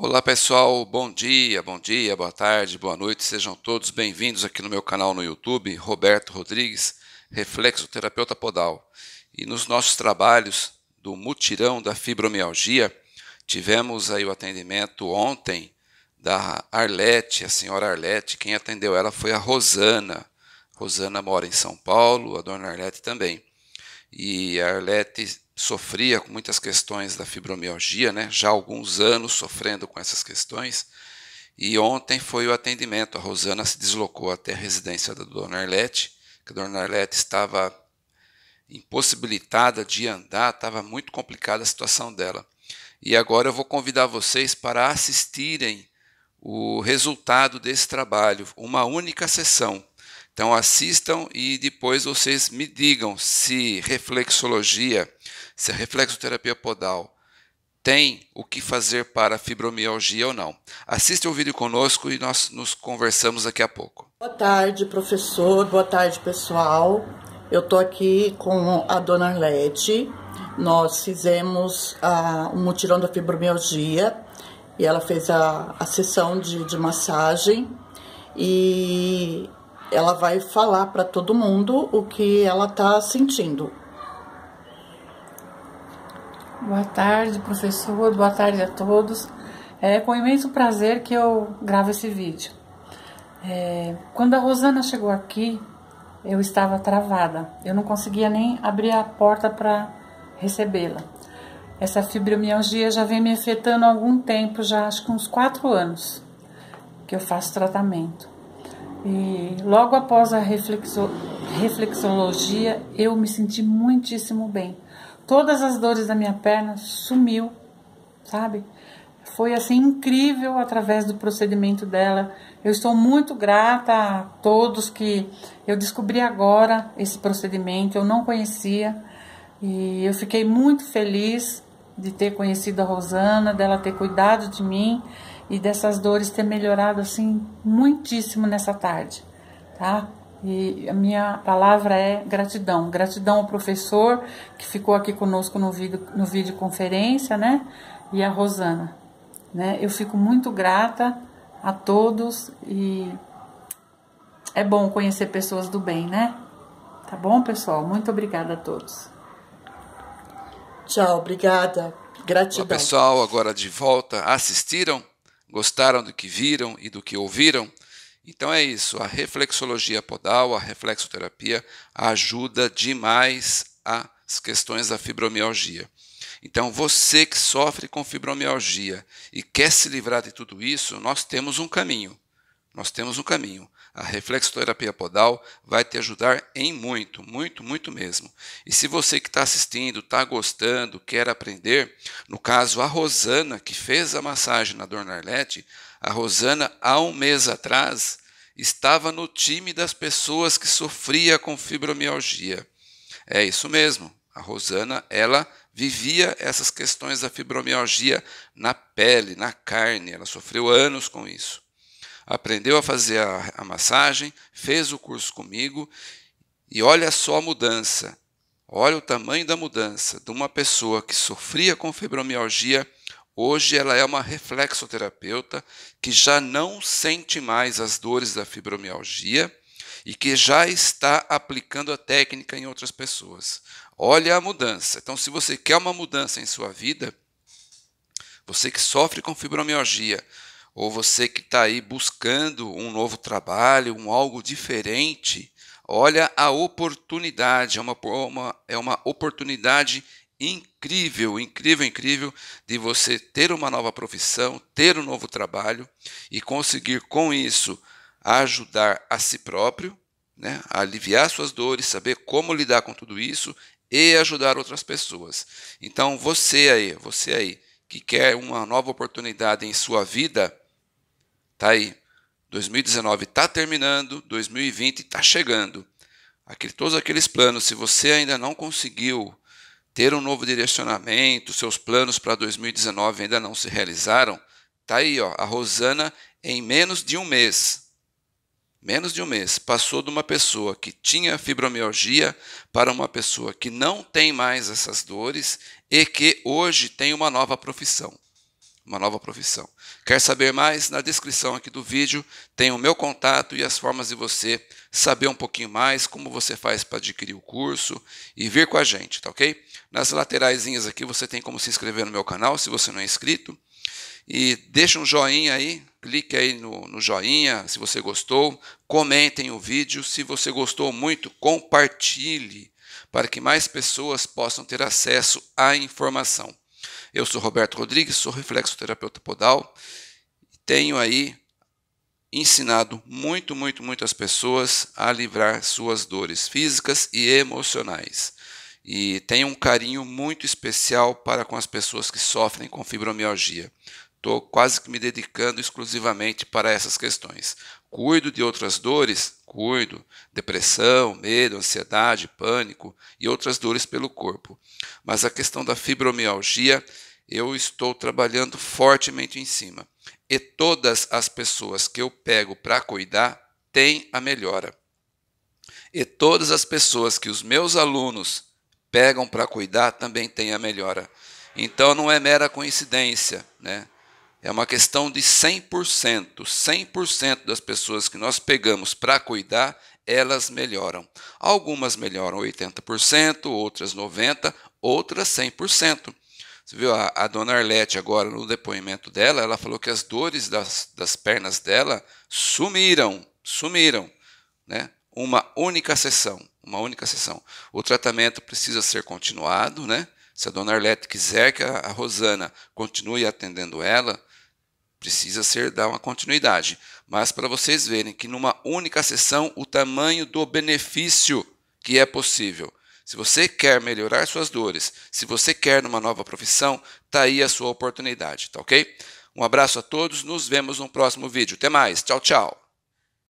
Olá pessoal, bom dia, bom dia, boa tarde, boa noite, sejam todos bem-vindos aqui no meu canal no YouTube, Roberto Rodrigues, reflexoterapeuta podal. E nos nossos trabalhos do mutirão da fibromialgia, tivemos aí o atendimento ontem da Arlete, a senhora Arlete, quem atendeu ela foi a Rosana. Rosana mora em São Paulo, a dona Arlete também e a Arlete sofria com muitas questões da fibromialgia, né? já há alguns anos sofrendo com essas questões. E ontem foi o atendimento. A Rosana se deslocou até a residência da dona Arlete, que a dona Arlete estava impossibilitada de andar, estava muito complicada a situação dela. E agora eu vou convidar vocês para assistirem o resultado desse trabalho, uma única sessão. Então assistam e depois vocês me digam se reflexologia, se a reflexoterapia podal tem o que fazer para fibromialgia ou não. Assistam o vídeo conosco e nós nos conversamos daqui a pouco. Boa tarde, professor. Boa tarde, pessoal. Eu estou aqui com a dona Arlete. Nós fizemos o ah, um mutirão da fibromialgia e ela fez a, a sessão de, de massagem. E ela vai falar para todo mundo o que ela tá sentindo. Boa tarde, professor. Boa tarde a todos. É com imenso prazer que eu gravo esse vídeo. É, quando a Rosana chegou aqui, eu estava travada. Eu não conseguia nem abrir a porta para recebê-la. Essa fibromialgia já vem me afetando há algum tempo, já acho que uns quatro anos que eu faço tratamento. E logo após a reflexo, reflexologia, eu me senti muitíssimo bem. Todas as dores da minha perna sumiu, sabe? Foi assim incrível através do procedimento dela. Eu estou muito grata a todos que eu descobri agora esse procedimento, eu não conhecia. E eu fiquei muito feliz de ter conhecido a Rosana, dela ter cuidado de mim e dessas dores ter melhorado assim muitíssimo nessa tarde, tá? E a minha palavra é gratidão. Gratidão ao professor que ficou aqui conosco no vídeo, no videoconferência, né? E a Rosana, né? Eu fico muito grata a todos e é bom conhecer pessoas do bem, né? Tá bom, pessoal? Muito obrigada a todos. Tchau, obrigada. Gratidão. Olá, pessoal, agora de volta. Assistiram? gostaram do que viram e do que ouviram? Então é isso, a reflexologia podal, a reflexoterapia ajuda demais as questões da fibromialgia. Então, você que sofre com fibromialgia e quer se livrar de tudo isso, nós temos um caminho. Nós temos um caminho. A reflexoterapia podal vai te ajudar em muito, muito, muito mesmo. E se você que está assistindo, está gostando, quer aprender, no caso a Rosana, que fez a massagem na Dona Arlete, a Rosana, há um mês atrás, estava no time das pessoas que sofria com fibromialgia. É isso mesmo. A Rosana, ela vivia essas questões da fibromialgia na pele, na carne. Ela sofreu anos com isso aprendeu a fazer a, a massagem, fez o curso comigo e olha só a mudança. Olha o tamanho da mudança de uma pessoa que sofria com fibromialgia. Hoje ela é uma reflexoterapeuta que já não sente mais as dores da fibromialgia e que já está aplicando a técnica em outras pessoas. Olha a mudança. Então, se você quer uma mudança em sua vida, você que sofre com fibromialgia, ou você que está aí buscando um novo trabalho, um algo diferente, olha a oportunidade, é uma, uma, é uma oportunidade incrível, incrível, incrível de você ter uma nova profissão, ter um novo trabalho e conseguir com isso ajudar a si próprio, né, aliviar suas dores, saber como lidar com tudo isso e ajudar outras pessoas. Então você aí, você aí que quer uma nova oportunidade em sua vida, Tá aí. 2019 está terminando, 2020 está chegando. Aquele, todos aqueles planos, se você ainda não conseguiu ter um novo direcionamento, seus planos para 2019 ainda não se realizaram, tá aí, ó, a Rosana em menos de um mês. Menos de um mês, passou de uma pessoa que tinha fibromialgia para uma pessoa que não tem mais essas dores e que hoje tem uma nova profissão uma nova profissão. Quer saber mais? Na descrição aqui do vídeo tem o meu contato e as formas de você saber um pouquinho mais como você faz para adquirir o curso e vir com a gente, tá ok? Nas laterais aqui você tem como se inscrever no meu canal se você não é inscrito. E deixa um joinha aí, clique aí no, no joinha se você gostou, comentem o vídeo, se você gostou muito, compartilhe para que mais pessoas possam ter acesso à informação. Eu sou Roberto Rodrigues, sou reflexoterapeuta podal. Tenho aí ensinado muito, muito, muito as pessoas a livrar suas dores físicas e emocionais. E tenho um carinho muito especial para com as pessoas que sofrem com fibromialgia. Estou quase que me dedicando exclusivamente para essas questões. Cuido de outras dores, descuido, depressão, medo, ansiedade, pânico e outras dores pelo corpo. Mas a questão da fibromialgia eu estou trabalhando fortemente em cima. E todas as pessoas que eu pego para cuidar têm a melhora. E todas as pessoas que os meus alunos pegam para cuidar também têm a melhora. Então não é mera coincidência, né? É uma questão de 100%. 100% das pessoas que nós pegamos para cuidar, elas melhoram. Algumas melhoram 80%, outras 90%, outras 100%. Você viu a, a, dona Arlete agora no depoimento dela, ela falou que as dores das, das pernas dela sumiram, sumiram, né? Uma única sessão, uma única sessão. O tratamento precisa ser continuado, né? Se a dona Arlete quiser que a, a Rosana continue atendendo ela, Precisa ser dar uma continuidade. Mas para vocês verem que numa única sessão o tamanho do benefício que é possível. Se você quer melhorar suas dores, se você quer numa nova profissão, tá aí a sua oportunidade, tá ok? Um abraço a todos, nos vemos no próximo vídeo. Até mais, tchau, tchau!